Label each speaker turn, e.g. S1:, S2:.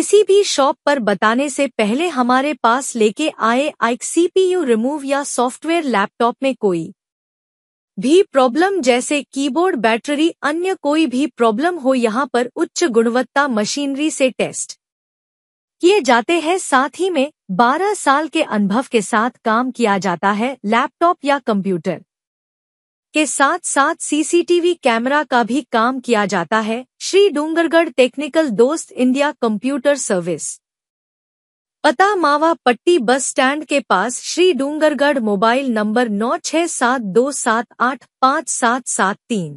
S1: किसी भी शॉप पर बताने से पहले हमारे पास लेके आए आइक सीपीयू रिमूव या सॉफ्टवेयर लैपटॉप में कोई भी प्रॉब्लम जैसे कीबोर्ड बैटरी अन्य कोई भी प्रॉब्लम हो यहाँ पर उच्च गुणवत्ता मशीनरी से टेस्ट किए जाते हैं साथ ही में 12 साल के अनुभव के साथ काम किया जाता है लैपटॉप या कंप्यूटर के साथ साथ सीसीटीवी कैमरा का भी काम किया जाता है श्री डोंगरगढ़ टेक्निकल दोस्त इंडिया कंप्यूटर सर्विस पता मावा पट्टी बस स्टैंड के पास श्री डोंगरगढ़ मोबाइल नंबर नौ छह सात दो सात आठ पाँच सात सात तीन